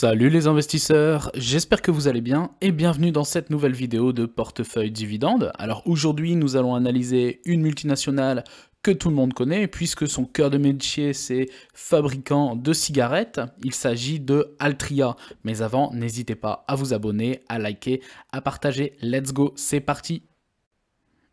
Salut les investisseurs, j'espère que vous allez bien et bienvenue dans cette nouvelle vidéo de portefeuille dividende. Alors aujourd'hui nous allons analyser une multinationale que tout le monde connaît puisque son cœur de métier c'est fabricant de cigarettes. Il s'agit de Altria. Mais avant n'hésitez pas à vous abonner, à liker, à partager. Let's go, c'est parti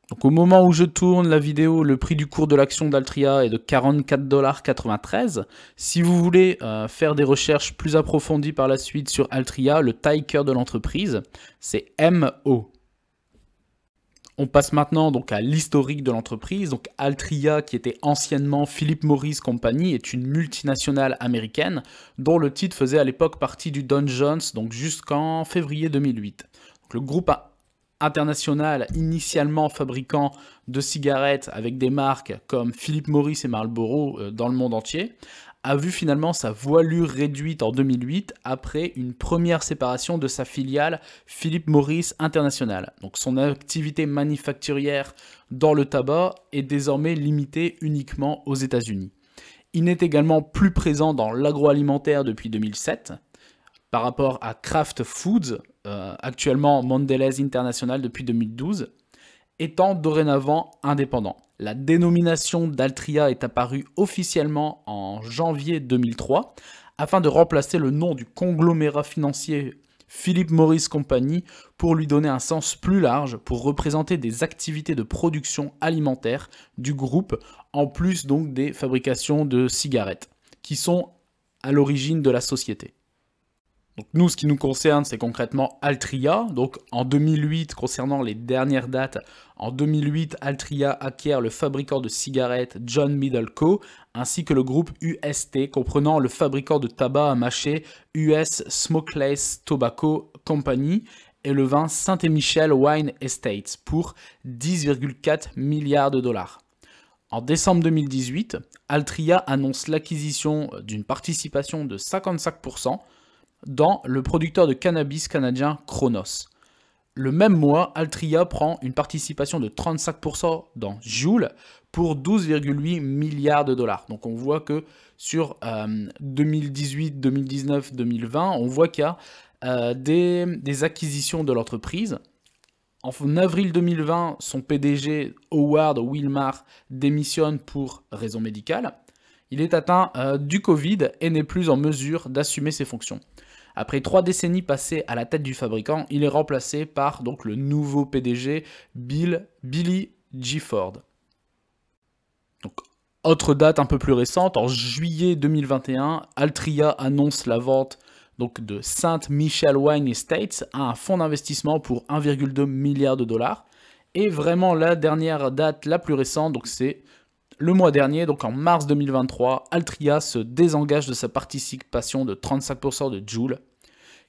donc au moment où je tourne la vidéo, le prix du cours de l'action d'Altria est de 44,93$. Si vous voulez euh, faire des recherches plus approfondies par la suite sur Altria, le taille de l'entreprise, c'est MO. On passe maintenant donc à l'historique de l'entreprise. Donc Altria, qui était anciennement Philip Morris Company, est une multinationale américaine dont le titre faisait à l'époque partie du Dow Jones, donc jusqu'en février 2008. Donc, le groupe a international, initialement fabricant de cigarettes avec des marques comme Philip Morris et Marlboro euh, dans le monde entier, a vu finalement sa voilure réduite en 2008 après une première séparation de sa filiale Philip Morris International. Donc son activité manufacturière dans le tabac est désormais limitée uniquement aux États-Unis. Il n'est également plus présent dans l'agroalimentaire depuis 2007 par rapport à Kraft Foods, euh, actuellement Mondelez International depuis 2012, étant dorénavant indépendant. La dénomination d'Altria est apparue officiellement en janvier 2003 afin de remplacer le nom du conglomérat financier Philip Morris Company pour lui donner un sens plus large pour représenter des activités de production alimentaire du groupe en plus donc des fabrications de cigarettes qui sont à l'origine de la société. Donc nous, ce qui nous concerne, c'est concrètement Altria. Donc en 2008, concernant les dernières dates, en 2008, Altria acquiert le fabricant de cigarettes John Middleco ainsi que le groupe UST, comprenant le fabricant de tabac à mâcher US Smokeless Tobacco Company et le vin Saint-Michel Wine Estates pour 10,4 milliards de dollars. En décembre 2018, Altria annonce l'acquisition d'une participation de 55% dans le producteur de cannabis canadien Kronos. Le même mois, Altria prend une participation de 35% dans Joule pour 12,8 milliards de dollars. Donc on voit que sur 2018, 2019, 2020, on voit qu'il y a euh, des, acquisitions de l'entreprise. En avril 2020, son PDG Howard Wilmar démissionne pour raison médicale. Il est atteint euh, du Covid et n'est plus en mesure d'assumer ses fonctions. Après trois décennies passées à la tête du fabricant, il est remplacé par donc le nouveau PDG Bill, Billy G. Ford. Donc, autre date un peu plus récente, en juillet 2021, Altria annonce la vente donc de Saint Michel Wine Estates à un fonds d'investissement pour 1,2 milliard de dollars. Et vraiment la dernière date la plus récente, donc c'est le mois dernier, donc en mars 2023, Altria se désengage de sa participation de 35% de Joule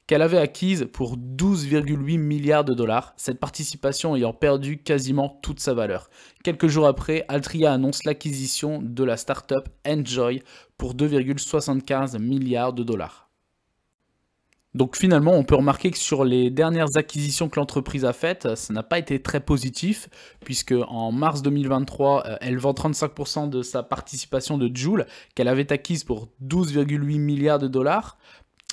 qu'elle avait acquise pour 12,8 milliards de dollars, cette participation ayant perdu quasiment toute sa valeur. Quelques jours après, Altria annonce l'acquisition de la startup Enjoy pour 2,75 milliards de dollars. Donc finalement, on peut remarquer que sur les dernières acquisitions que l'entreprise a faites, ça n'a pas été très positif, puisque en mars 2023, euh, elle vend 35% de sa participation de Joule, qu'elle avait acquise pour 12,8 milliards de dollars,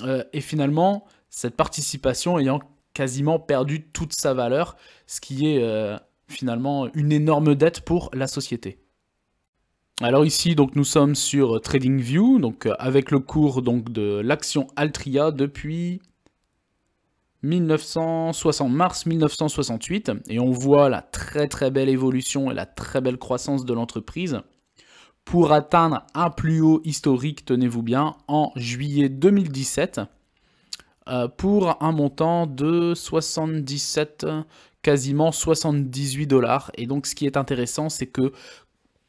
euh, et finalement, cette participation ayant quasiment perdu toute sa valeur, ce qui est euh, finalement une énorme dette pour la société. Alors ici, donc, nous sommes sur TradingView, donc, euh, avec le cours donc, de l'action Altria depuis 1960, mars 1968. Et on voit la très très belle évolution et la très belle croissance de l'entreprise pour atteindre un plus haut historique, tenez-vous bien, en juillet 2017 euh, pour un montant de 77, quasiment 78 dollars. Et donc ce qui est intéressant, c'est que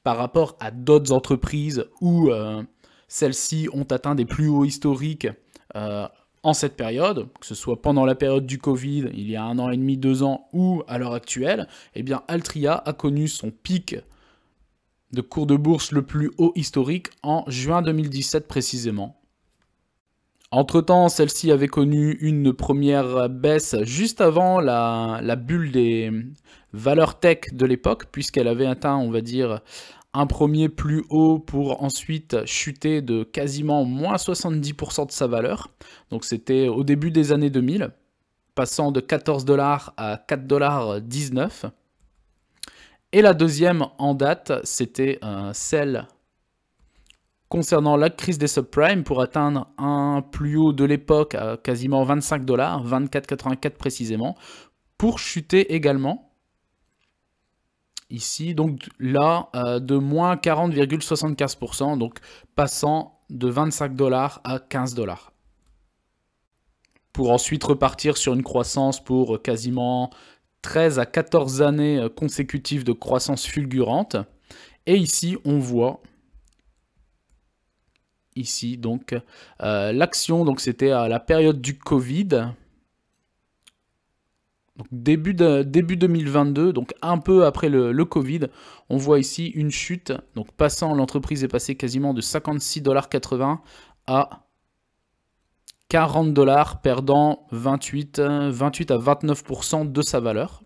par rapport à d'autres entreprises où euh, celles-ci ont atteint des plus hauts historiques euh, en cette période, que ce soit pendant la période du Covid, il y a un an et demi, deux ans, ou à l'heure actuelle, eh bien Altria a connu son pic de cours de bourse le plus haut historique en juin 2017 précisément. Entre-temps, celle-ci avait connu une première baisse juste avant la, la bulle des valeurs tech de l'époque, puisqu'elle avait atteint, on va dire, un premier plus haut pour ensuite chuter de quasiment moins 70% de sa valeur. Donc c'était au début des années 2000, passant de 14 dollars à 4,19$. dollars Et la deuxième en date, c'était euh, celle concernant la crise des subprimes pour atteindre un plus haut de l'époque à quasiment 25 dollars, 24,84 précisément, pour chuter également ici, donc là, euh, de moins 40,75%, donc passant de 25 dollars à 15 dollars. Pour ensuite repartir sur une croissance pour euh, quasiment 13 à 14 années euh, consécutives de croissance fulgurante. Et ici, on voit ici donc l'action, donc c'était à la période du Covid, début, de, début 2022, donc un peu après le, Covid, on voit ici une chute. Donc passant, l'entreprise est passée quasiment de 56,80$ à 40 dollars, perdant 28, 28 à 29% de sa valeur.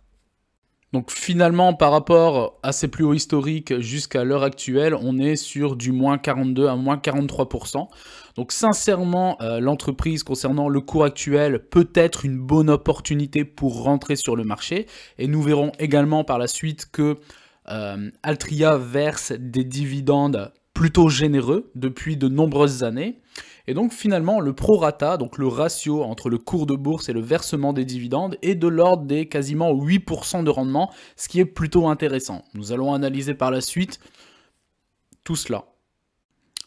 Donc finalement, par rapport à ses plus hauts historiques jusqu'à l'heure actuelle, on est sur du moins 42 à moins 43%. Donc sincèrement, euh, l'entreprise concernant le cours actuel peut être une bonne opportunité pour rentrer sur le marché. Et nous verrons également par la suite que euh, Altria verse des dividendes plutôt généreux depuis de nombreuses années. Et donc finalement, le prorata, donc le ratio entre le cours de bourse et le versement des dividendes, est de l'ordre des quasiment 8% de rendement, ce qui est plutôt intéressant. Nous allons analyser par la suite tout cela.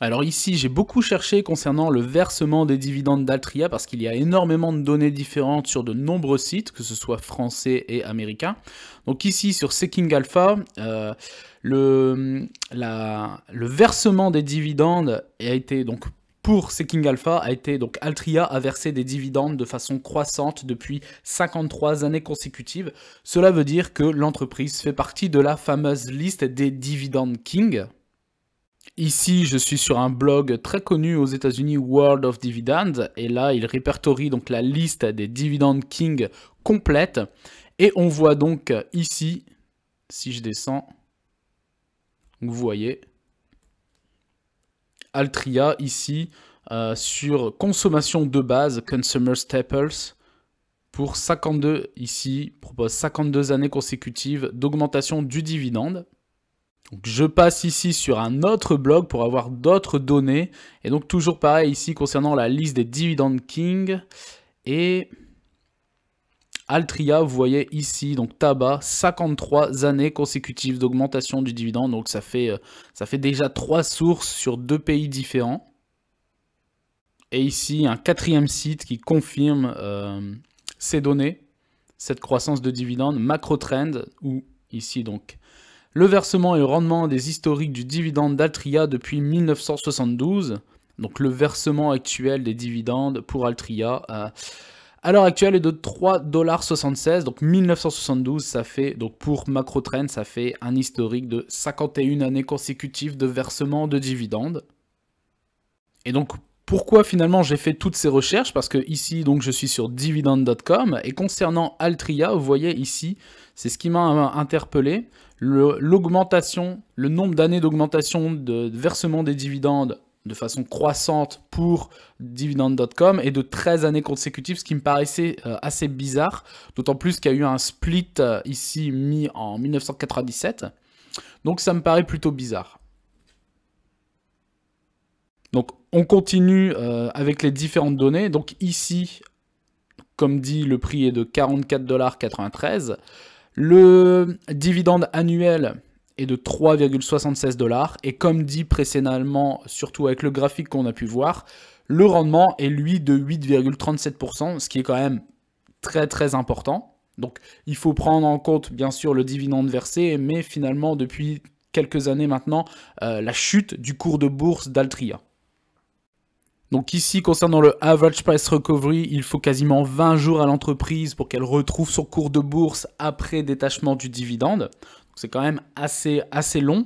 Alors ici, j'ai beaucoup cherché concernant le versement des dividendes d'Altria parce qu'il y a énormément de données différentes sur de nombreux sites, que ce soit français et américains. Donc ici, sur Seeking Alpha, euh, le, le versement des dividendes a été donc pour king Alpha a été donc Altria a versé des dividendes de façon croissante depuis 53 années consécutives. Cela veut dire que l'entreprise fait partie de la fameuse liste des dividend King. Ici, je suis sur un blog très connu aux États-Unis, World of Dividends, et là, il répertorie donc la liste des dividend King complète. Et on voit donc ici, si je descends, vous voyez, Altria ici euh, sur consommation de base, Consumer Staples, pour 52, ici, propose 52 années consécutives d'augmentation du dividende. je passe ici sur un autre blog pour avoir d'autres données. Et donc toujours pareil ici concernant la liste des dividendes King. Et Altria, vous voyez ici, donc tabac, 53 années consécutives d'augmentation du dividende. Donc ça fait, euh, ça fait déjà trois sources sur deux pays différents. Et ici, un quatrième site qui confirme euh, ces données, cette croissance de dividende, Macro Trend, Ou ici donc le versement et le rendement des historiques du dividende d'Altria depuis 1972. Donc le versement actuel des dividendes pour Altria. À l'heure actuelle, est de 3,76$, donc 1972, ça fait, donc pour MacroTrend, ça fait un historique de 51 années consécutives de versement de dividendes. Et donc, pourquoi finalement j'ai fait toutes ces recherches Parce que ici, donc, je suis sur dividend.com et concernant Altria, vous voyez ici, c'est ce qui m'a euh, interpellé, l'augmentation, le nombre d'années d'augmentation de versement des dividendes de façon croissante pour dividend.com et de 13 années consécutives, ce qui me paraissait euh, assez bizarre, d'autant plus qu'il y a eu un split euh, ici mis en 1997. Donc ça me paraît plutôt bizarre. Donc on continue euh, avec les différentes données. Donc ici, comme dit, le prix est de 44,93$. Le dividende annuel est de 3,76 dollars. Et comme dit précédemment, surtout avec le graphique qu'on a pu voir, le rendement est lui de 8,37%, ce qui est quand même très très important. Donc il faut prendre en compte bien sûr le dividende versé, mais finalement depuis quelques années maintenant, euh, la chute du cours de bourse d'Altria. Donc ici, concernant le average price recovery, il faut quasiment 20 jours à l'entreprise pour qu'elle retrouve son cours de bourse après détachement du dividende. C'est quand même assez, assez long.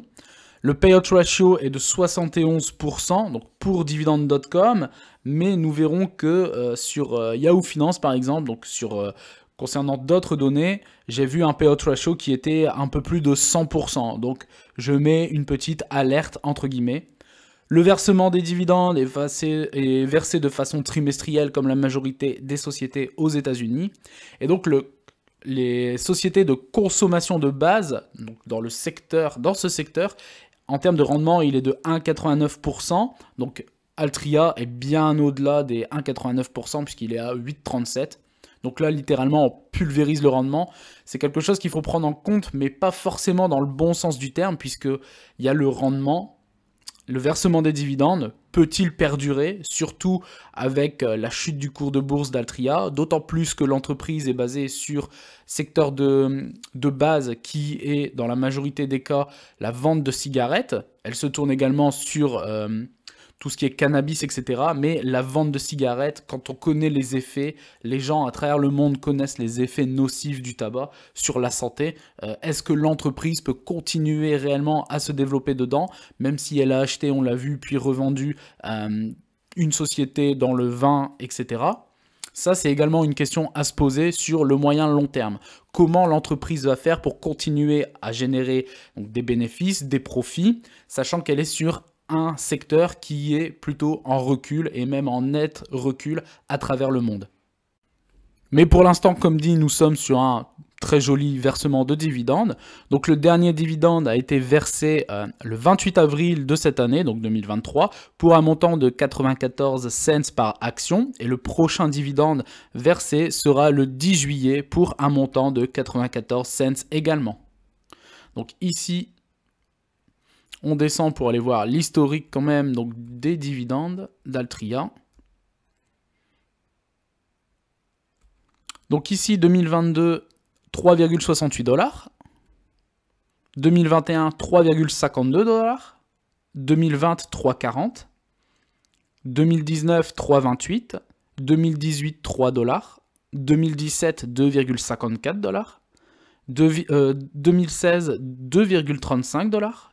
Le payout ratio est de 71%, donc pour dividendes.com. mais nous verrons que euh, sur euh, Yahoo Finance par exemple, donc sur euh, concernant d'autres données, j'ai vu un payout ratio qui était un peu plus de 100%. Donc je mets une petite alerte entre guillemets. Le versement des dividendes est versé, est versé de façon trimestrielle comme la majorité des sociétés aux États-Unis. Et donc le les sociétés de consommation de base, dans, le secteur, dans ce secteur, en termes de rendement, il est de 1,89%. Donc Altria est bien au-delà des 1,89% puisqu'il est à 8,37%. Donc là, littéralement, on pulvérise le rendement. C'est quelque chose qu'il faut prendre en compte, mais pas forcément dans le bon sens du terme, puisqu'il y a le rendement, le versement des dividendes peut-il perdurer, surtout avec euh, la chute du cours de bourse d'Altria, d'autant plus que l'entreprise est basée sur secteur de, base qui est, dans la majorité des cas, la vente de cigarettes. Elle se tourne également sur euh, tout ce qui est cannabis, etc. Mais la vente de cigarettes, quand on connaît les effets, les gens à travers le monde connaissent les effets nocifs du tabac sur la santé. Euh, est-ce que l'entreprise peut continuer réellement à se développer dedans, même si elle a acheté, on l'a vu, puis revendu euh, une société dans le vin, etc. Ça, c'est également une question à se poser sur le moyen long terme. Comment l'entreprise va faire pour continuer à générer donc, des bénéfices, des profits, sachant qu'elle est sur un secteur qui est plutôt en recul et même en net recul à travers le monde. Mais pour l'instant, comme dit, nous sommes sur un très joli versement de dividendes. Donc le dernier dividende a été versé euh, le 28 avril de cette année, donc 2023, pour un montant de 94 cents par action. Et le prochain dividende versé sera le 10 juillet pour un montant de 94 cents également. Donc ici, on descend pour aller voir l'historique quand même donc des dividendes d'Altria. Donc ici 2022 3,68 dollars. 2021 3,52 dollars. 2020 3,40. 2019 3,28. 2018 3 dollars. 2017 2,54 dollars. 2016 2,35 euh, dollars.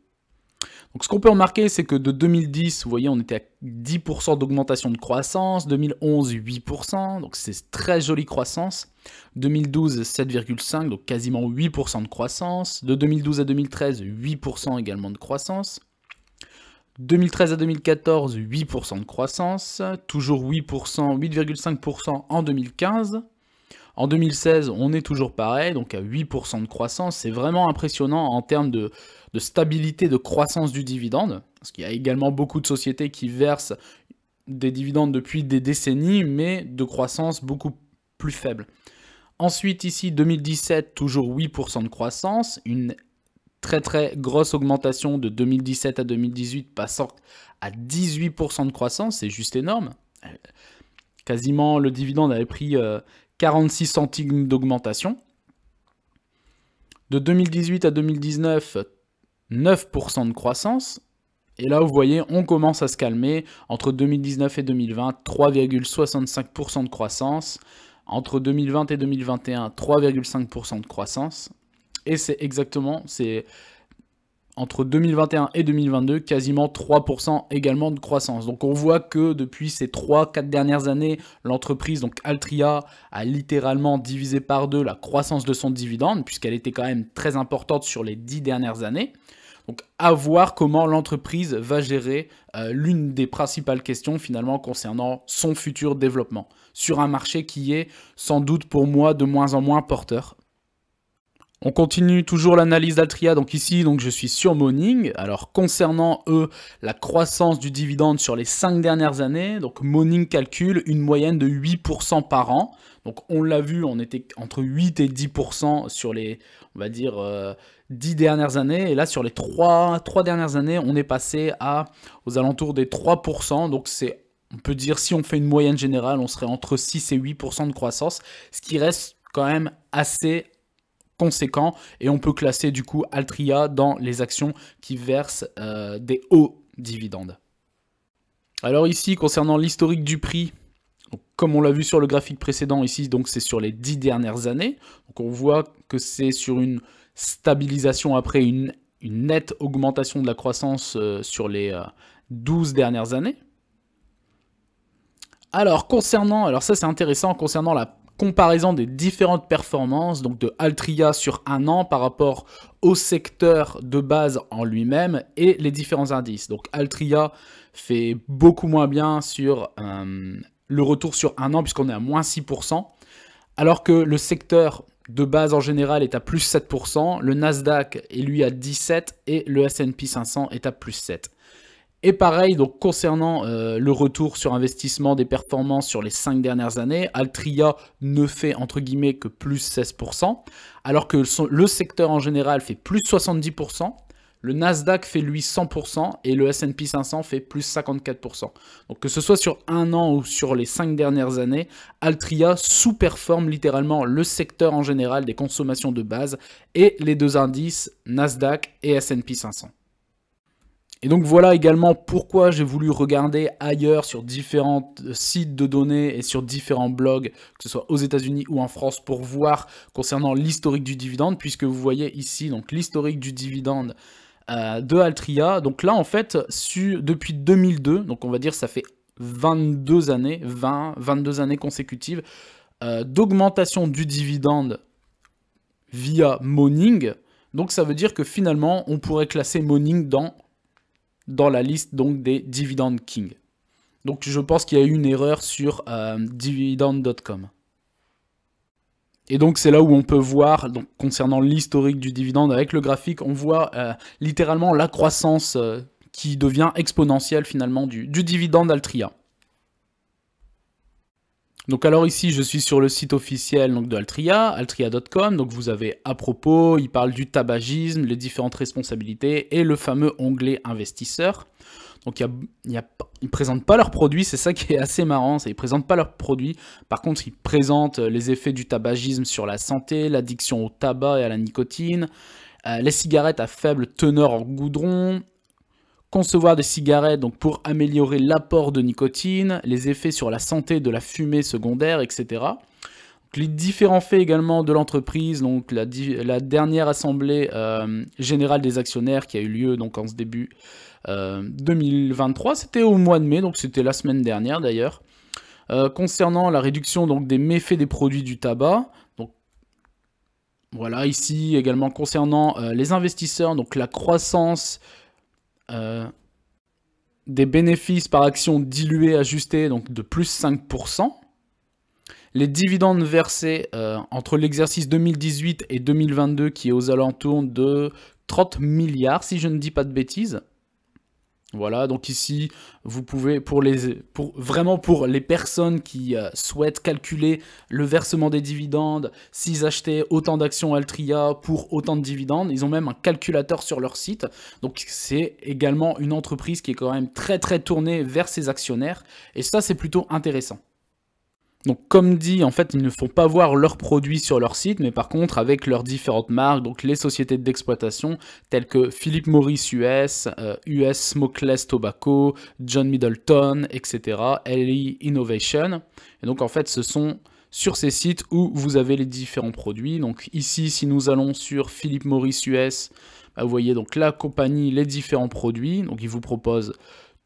Donc ce qu'on peut remarquer, c'est que de 2010, vous voyez, on était à 10% d'augmentation de croissance, 2011, 8%, donc c'est très jolie croissance. 2012, 7,5, donc quasiment 8% de croissance. De 2012 à 2013, 8% également de croissance. 2013 à 2014, 8% de croissance, toujours 8%, 8,5% en 2015, en 2016, on est toujours pareil, donc à 8% de croissance. C'est vraiment impressionnant en termes de, stabilité de croissance du dividende, parce qu'il y a également beaucoup de sociétés qui versent des dividendes depuis des décennies, mais de croissance beaucoup plus faible. Ensuite, ici, 2017, toujours 8% de croissance, une très très grosse augmentation de 2017 à 2018, passant à 18% de croissance, c'est juste énorme. Euh, quasiment le dividende avait pris euh, 46 centimes d'augmentation. De 2018 à 2019, 9% de croissance. Et là, vous voyez, on commence à se calmer. Entre 2019 et 2020, 3,65% de croissance. Entre 2020 et 2021, 3,5% de croissance. Et c'est exactement, entre 2021 et 2022, quasiment 3% également de croissance. Donc on voit que depuis ces 3-4 dernières années, l'entreprise, donc Altria, a littéralement divisé par deux la croissance de son dividende, puisqu'elle était quand même très importante sur les 10 dernières années. Donc à voir comment l'entreprise va gérer euh, l'une des principales questions finalement concernant son futur développement sur un marché qui est sans doute pour moi de moins en moins porteur. On continue toujours l'analyse d'Altria, donc ici donc je suis sur Moning. Alors concernant eux, la croissance du dividende sur les 5 dernières années, donc Moning calcule une moyenne de 8% par an. Donc on l'a vu, on était entre 8 et 10% sur les, on va dire, euh, dix 10 dernières années. Et là, sur les 3, 3 dernières années, on est passé à, aux alentours des 3%. Donc c'est, on peut dire, si on fait une moyenne générale, on serait entre 6 et 8% de croissance, ce qui reste quand même assez conséquent et on peut classer du coup Altria dans les actions qui versent euh, des hauts dividendes. Alors ici, concernant l'historique du prix, comme on l'a vu sur le graphique précédent ici, donc c'est sur les dix dernières années. Donc on voit que c'est sur une stabilisation après une, nette augmentation de la croissance euh, sur les euh, douze 12 dernières années. Alors concernant, alors ça c'est intéressant, concernant la comparaison des différentes performances donc de Altria sur un an par rapport au secteur de base en lui-même et les différents indices. Donc Altria fait beaucoup moins bien sur euh, le retour sur un an puisqu'on est à moins 6%, alors que le secteur de base en général est à plus 7%, le Nasdaq est lui à 17% et le SP 500 est à plus 7%. Et pareil, donc concernant euh, le retour sur investissement des performances sur les 5 dernières années, Altria ne fait entre guillemets que plus 16%, alors que le secteur en général fait plus 70%, le Nasdaq fait lui 100% et le S&P 500 fait plus 54%. Donc que ce soit sur un an ou sur les 5 dernières années, Altria sous-performe littéralement le secteur en général des consommations de base et les deux indices Nasdaq et S&P 500. Et donc voilà également pourquoi j'ai voulu regarder ailleurs sur différents euh, sites de données et sur différents blogs, que ce soit aux États-Unis ou en France, pour voir concernant l'historique du dividende, puisque vous voyez ici donc l'historique du dividende euh, de Altria. Donc là en fait, depuis 2002, donc on va dire ça fait 22 années, 20, 22 années consécutives euh, d'augmentation du dividende via Moning. Donc ça veut dire que finalement, on pourrait classer Moning dans dans la liste donc des Dividend King. Donc je pense qu'il y a eu une erreur sur euh, dividend.com. Et donc c'est là où on peut voir, donc, concernant l'historique du dividende avec le graphique, on voit euh, littéralement la croissance euh, qui devient exponentielle finalement du, du dividende Altria. Donc alors ici, je suis sur le site officiel donc, de Altria, altria.com. Donc vous avez à propos, il parle du tabagisme, les différentes responsabilités et le fameux onglet investisseur. Donc y ils ne pas leurs produits, c'est ça qui est assez marrant, c'est ils ne présentent pas leurs produits. Par contre, ils présentent euh, les effets du tabagisme sur la santé, l'addiction au tabac et à la nicotine, euh, les cigarettes à faible teneur en goudron, Concevoir des cigarettes donc pour améliorer l'apport de nicotine, les effets sur la santé de la fumée secondaire, etc. Les différents faits également de l'entreprise, donc la, dernière assemblée euh, générale des actionnaires qui a eu lieu donc en ce début 2023, euh, c'était au mois de mai, donc c'était la semaine dernière d'ailleurs. Euh, concernant la réduction donc des méfaits des produits du tabac, donc voilà ici également concernant les investisseurs, donc la croissance euh, des bénéfices par action dilués ajustés, donc de plus 5%. Les dividendes versés euh, entre l'exercice 2018 et 2022, qui est aux alentours de 30 milliards, si je ne dis pas de bêtises. Voilà, donc ici, vous pouvez, pour les, vraiment pour les personnes qui euh, souhaitent calculer le versement des dividendes, s'ils achetaient autant d'actions Altria pour autant de dividendes, ils ont même un calculateur sur leur site. Donc c'est également une entreprise qui est quand même très très tournée vers ses actionnaires. Et ça, c'est plutôt intéressant. Donc comme dit, en fait, ils ne font pas voir leurs produits sur leur site, mais par contre avec leurs différentes marques, donc les sociétés d'exploitation telles que Philip Morris US, euh, US Smokeless Tobacco, John Middleton, etc., LE Innovation. Et donc en fait, ce sont sur ces sites où vous avez les différents produits. Donc ici, si nous allons sur Philip Morris US, bah, vous voyez donc la compagnie, les différents produits. Donc ils vous proposent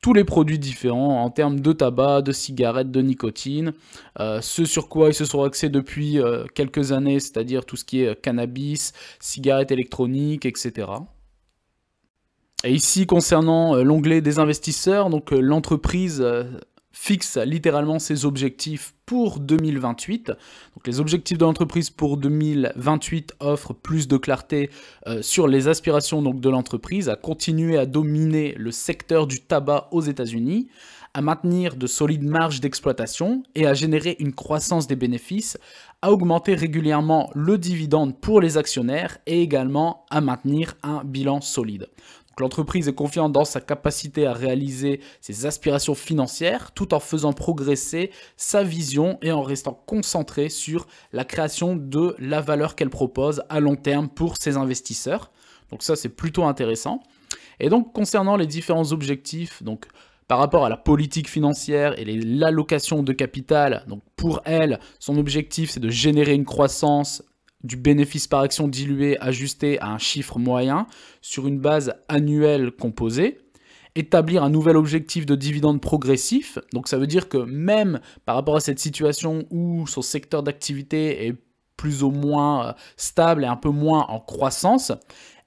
tous les produits différents en termes de tabac, de cigarettes, de nicotine, euh, ce sur quoi ils se sont axés depuis euh, quelques années, c'est-à-dire tout ce qui est euh, cannabis, cigarettes électroniques, etc. Et ici, concernant l'onglet des investisseurs, donc l'entreprise fixe littéralement ses objectifs pour 2028. Donc les objectifs de l'entreprise pour 2028 offrent plus de clarté euh, sur les aspirations donc, de l'entreprise à continuer à dominer le secteur du tabac aux États-Unis, à maintenir de solides marges d'exploitation et à générer une croissance des bénéfices, à augmenter régulièrement le dividende pour les actionnaires et également à maintenir un bilan solide l'entreprise est confiante dans sa capacité à réaliser ses aspirations financières tout en faisant progresser sa vision et en restant concentrée sur la création de la valeur qu'elle propose à long terme pour ses investisseurs. Donc ça c'est plutôt intéressant. Et donc concernant les différents objectifs, donc par rapport à la politique financière et l'allocation de capital. Donc pour elle, son objectif c'est de générer une croissance du bénéfice par action dilué ajusté à un chiffre moyen sur une base annuelle composée, établir un nouvel objectif de dividende progressif. Donc ça veut dire que même par rapport à cette situation où son secteur d'activité est plus ou moins euh, stable et un peu moins en croissance,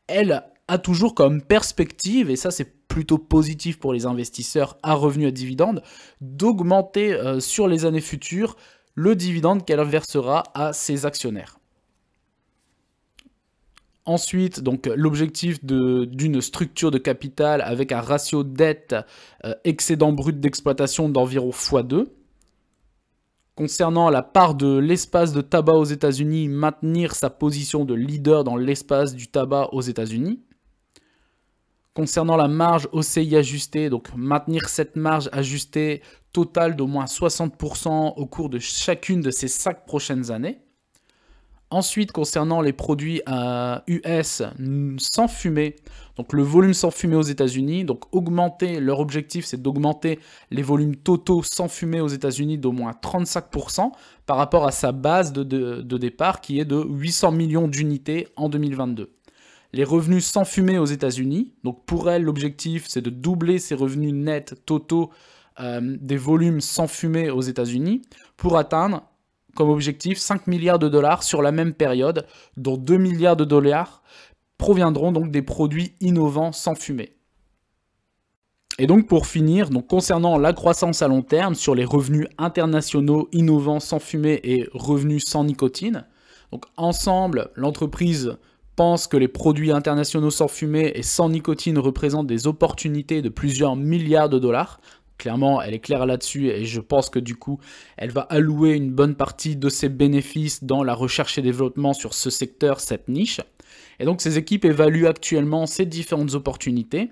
elle a toujours comme perspective, et ça c'est plutôt positif pour les investisseurs à revenus à dividende, d'augmenter euh, sur les années futures le dividende qu'elle versera à ses actionnaires. Ensuite, donc l'objectif d'une structure de capital avec un ratio dette euh, excédent brut d'exploitation d'environ x2. Concernant la part de l'espace de tabac aux États-Unis, maintenir sa position de leader dans l'espace du tabac aux États-Unis. Concernant la marge OCI ajustée, donc maintenir cette marge ajustée totale d'au moins 60% au cours de chacune de ces cinq prochaines années. Ensuite, concernant les produits US euh, sans fumée, donc le volume sans fumée aux États-Unis, donc augmenter, leur objectif c'est d'augmenter les volumes totaux sans fumée aux États-Unis d'au moins 35% par rapport à sa base de, départ qui est de 800 millions d'unités en 2022. Les revenus sans fumée aux États-Unis, donc pour elle l'objectif c'est de doubler ses revenus nets totaux euh, des volumes sans fumée aux États-Unis pour atteindre objectif 5 milliards de dollars sur la même période, dont 2 milliards de dollars proviendront donc des produits innovants sans fumée. Et donc pour finir, donc concernant la croissance à long terme sur les revenus internationaux innovants sans fumée et revenus sans nicotine, donc ensemble, l'entreprise pense que les produits internationaux sans fumée et sans nicotine représentent des opportunités de plusieurs milliards de dollars Clairement, elle est claire là-dessus et je pense que du coup, elle va allouer une bonne partie de ses bénéfices dans la recherche et développement sur ce secteur, cette niche. Et donc, ces équipes évaluent actuellement ces différentes opportunités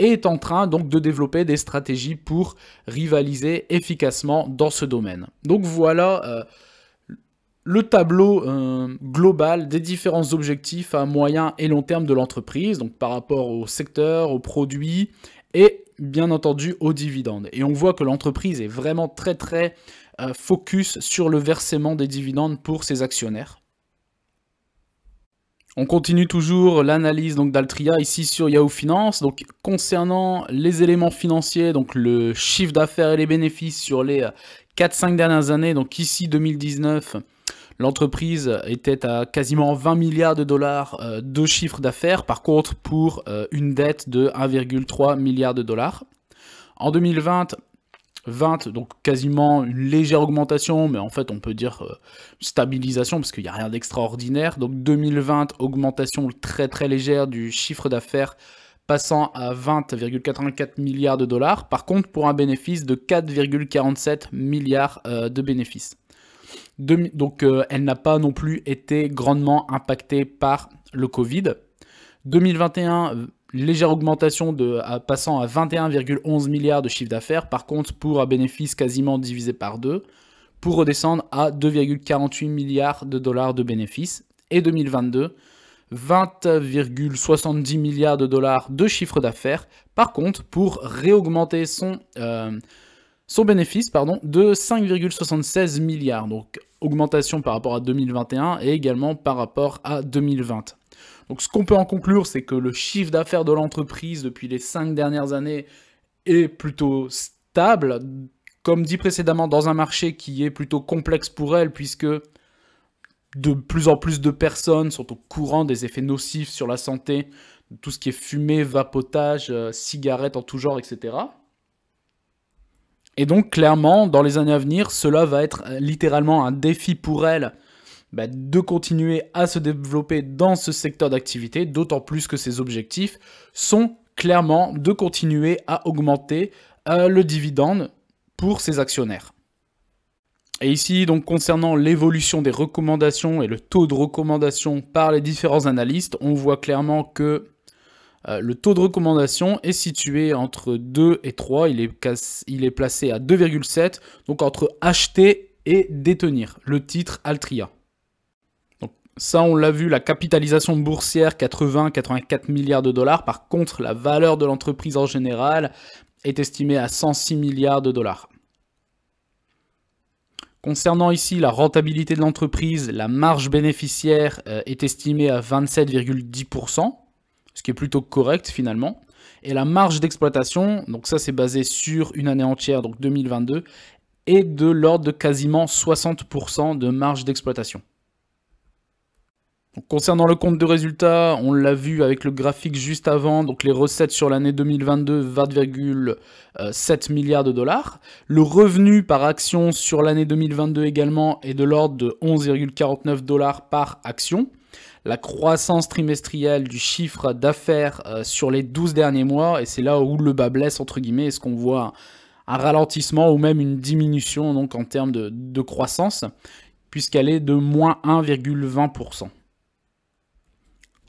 et est en train donc de développer des stratégies pour rivaliser efficacement dans ce domaine. Donc voilà euh, le tableau euh, global des différents objectifs à moyen et long terme de l'entreprise, donc par rapport au secteur, aux produits et bien entendu aux dividendes. Et on voit que l'entreprise est vraiment très très euh, focus sur le versement des dividendes pour ses actionnaires. On continue toujours l'analyse donc d'Altria ici sur Yahoo Finance. Donc concernant les éléments financiers, donc le chiffre d'affaires et les bénéfices sur les 4-5 euh, dernières années, donc ici 2019, L'entreprise était à quasiment 20 milliards de dollars euh, de chiffre d'affaires, par contre pour euh, une dette de 1,3 milliard de dollars. En 2020, 20, donc quasiment une légère augmentation, mais en fait on peut dire euh, stabilisation parce qu'il n'y a rien d'extraordinaire. Donc 2020, augmentation très très légère du chiffre d'affaires passant à 20,84 milliards de dollars, par contre pour un bénéfice de 4,47 milliards de bénéfices donc euh, elle n'a pas non plus été grandement impactée par le Covid. 2021, euh, légère augmentation de, passant à 21,11 milliards de chiffre d'affaires, par contre pour un bénéfice quasiment divisé par deux, pour redescendre à 2,48 milliards de dollars de bénéfices. Et 2022, 20,70 milliards de dollars de chiffre d'affaires, par contre pour réaugmenter son... Euh, son bénéfice pardon, de 5,76 milliards, donc augmentation par rapport à 2021 et également par rapport à 2020. Donc ce qu'on peut en conclure, c'est que le chiffre d'affaires de l'entreprise depuis les 5 dernières années est plutôt stable, comme dit précédemment, dans un marché qui est plutôt complexe pour elle, puisque de plus en plus de personnes sont au courant des effets nocifs sur la santé, tout ce qui est fumée, vapotage, euh, cigarettes en tout genre, etc. Et donc clairement, dans les années à venir, cela va être littéralement un défi pour elle bah, de continuer à se développer dans ce secteur d'activité, d'autant plus que ses objectifs sont clairement de continuer à augmenter euh, le dividende pour ses actionnaires. Et ici, donc concernant l'évolution des recommandations et le taux de recommandation par les différents analystes, on voit clairement que euh, le taux de recommandation est situé entre 2 et 3. Il est, il est placé à 2,7, donc entre acheter et détenir le titre Altria. Donc, ça, on l'a vu, la capitalisation boursière 80-84 milliards de dollars. Par contre, la valeur de l'entreprise en général est estimée à 106 milliards de dollars. Concernant ici la rentabilité de l'entreprise, la marge bénéficiaire euh, est estimée à 27,10% ce qui est plutôt correct finalement. Et la marge d'exploitation, donc ça c'est basé sur une année entière, donc 2022, est de l'ordre de quasiment 60% de marge d'exploitation. concernant le compte de résultat, on l'a vu avec le graphique juste avant, donc les recettes sur l'année 2022, 20,7 euh, milliards de dollars. Le revenu par action sur l'année 2022 également est de l'ordre de 11,49 dollars par action la croissance trimestrielle du chiffre d'affaires euh, sur les 12 derniers mois, et c'est là où le bas blesse, entre guillemets, est-ce qu'on voit un ralentissement ou même une diminution donc, en termes de, croissance, puisqu'elle est de moins 1,20%.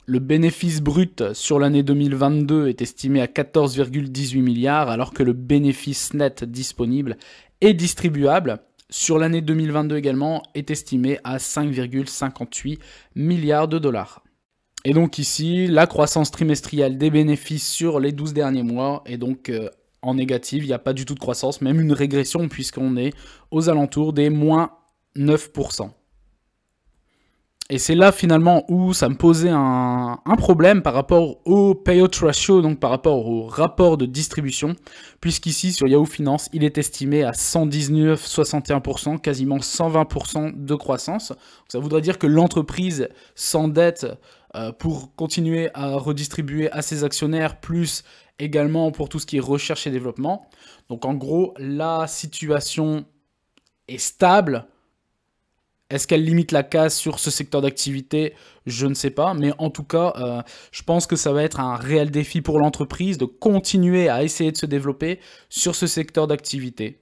Le bénéfice brut sur l'année 2022 est estimé à 14,18 milliards, alors que le bénéfice net disponible est distribuable sur l'année 2022 également, est estimé à 5,58 milliards de dollars. Et donc ici, la croissance trimestrielle des bénéfices sur les 12 derniers mois est donc euh, en négative, il n'y a pas du tout de croissance, même une régression puisqu'on est aux alentours des moins 9% et c'est là finalement où ça me posait un, problème par rapport au payout ratio, donc par rapport au rapport de distribution, puisqu'ici sur Yahoo Finance, il est estimé à 119,61%, quasiment 120% de croissance. ça voudrait dire que l'entreprise s'endette euh, pour continuer à redistribuer à ses actionnaires, plus également pour tout ce qui est recherche et développement. Donc en gros, la situation est stable est-ce qu'elle limite la casse sur ce secteur d'activité Je ne sais pas. Mais en tout cas, euh, je pense que ça va être un réel défi pour l'entreprise de continuer à essayer de se développer sur ce secteur d'activité.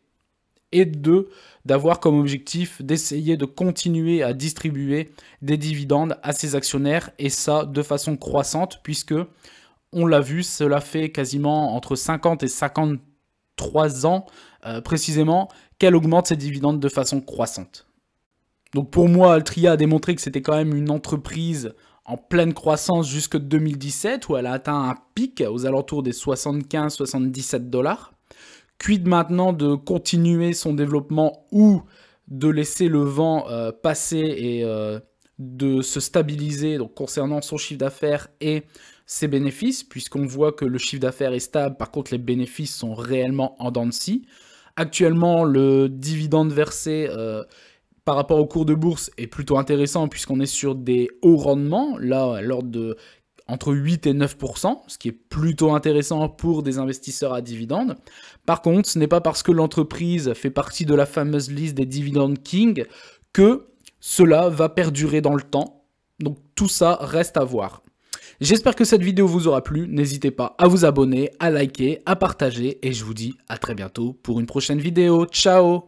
Et deux, d'avoir comme objectif d'essayer de continuer à distribuer des dividendes à ses actionnaires et ça de façon croissante puisque on l'a vu, cela fait quasiment entre 50 et 53 ans euh, précisément qu'elle augmente ses dividendes de façon croissante. Donc pour moi, Altria a démontré que c'était quand même une entreprise en pleine croissance jusque 2017 où elle a atteint un pic aux alentours des 75-77 dollars. Quid maintenant de continuer son développement ou de laisser le vent euh, passer et euh, de se stabiliser donc, concernant son chiffre d'affaires et ses bénéfices, puisqu'on voit que le chiffre d'affaires est stable, par contre les bénéfices sont réellement en dents de scie. Actuellement, le dividende versé euh, par rapport au cours de bourse est plutôt intéressant puisqu'on est sur des hauts rendements, là à l'ordre de entre 8 et 9%, ce qui est plutôt intéressant pour des investisseurs à dividendes. Par contre, ce n'est pas parce que l'entreprise fait partie de la fameuse liste des dividendes King que cela va perdurer dans le temps. Donc tout ça reste à voir. J'espère que cette vidéo vous aura plu. N'hésitez pas à vous abonner, à liker, à partager et je vous dis à très bientôt pour une prochaine vidéo. Ciao